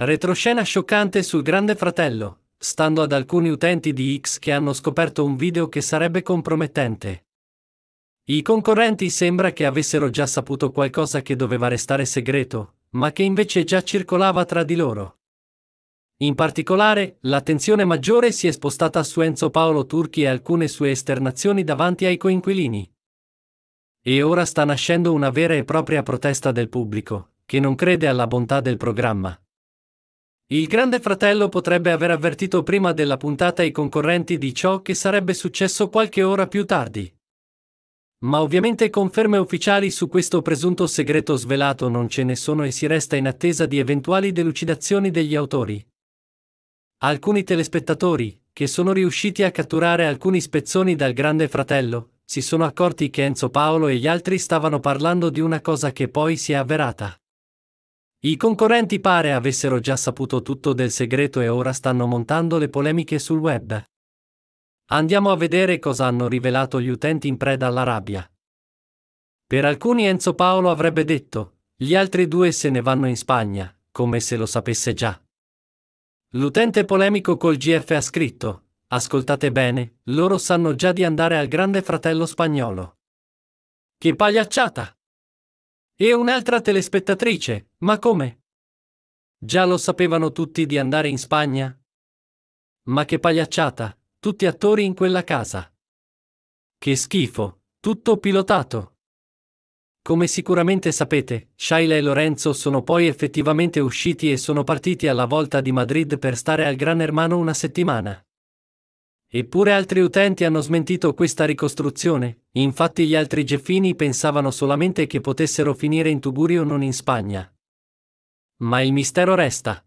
Retroscena scioccante sul Grande Fratello, stando ad alcuni utenti di X che hanno scoperto un video che sarebbe compromettente. I concorrenti sembra che avessero già saputo qualcosa che doveva restare segreto, ma che invece già circolava tra di loro. In particolare, l'attenzione maggiore si è spostata su Enzo Paolo Turchi e alcune sue esternazioni davanti ai coinquilini. E ora sta nascendo una vera e propria protesta del pubblico, che non crede alla bontà del programma, il Grande Fratello potrebbe aver avvertito prima della puntata i concorrenti di ciò che sarebbe successo qualche ora più tardi. Ma ovviamente conferme ufficiali su questo presunto segreto svelato non ce ne sono e si resta in attesa di eventuali delucidazioni degli autori. Alcuni telespettatori, che sono riusciti a catturare alcuni spezzoni dal Grande Fratello, si sono accorti che Enzo Paolo e gli altri stavano parlando di una cosa che poi si è avverata. I concorrenti pare avessero già saputo tutto del segreto e ora stanno montando le polemiche sul web. Andiamo a vedere cosa hanno rivelato gli utenti in preda alla rabbia. Per alcuni Enzo Paolo avrebbe detto, gli altri due se ne vanno in Spagna, come se lo sapesse già. L'utente polemico col GF ha scritto, ascoltate bene, loro sanno già di andare al grande fratello spagnolo. Che pagliacciata! E un'altra telespettatrice, ma come? Già lo sapevano tutti di andare in Spagna? Ma che pagliacciata, tutti attori in quella casa. Che schifo, tutto pilotato. Come sicuramente sapete, Shaila e Lorenzo sono poi effettivamente usciti e sono partiti alla volta di Madrid per stare al Gran Hermano una settimana. Eppure altri utenti hanno smentito questa ricostruzione, infatti gli altri geffini pensavano solamente che potessero finire in Tugurio non in Spagna. Ma il mistero resta.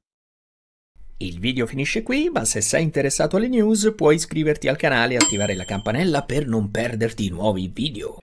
Il video finisce qui, ma se sei interessato alle news puoi iscriverti al canale e attivare la campanella per non perderti nuovi video.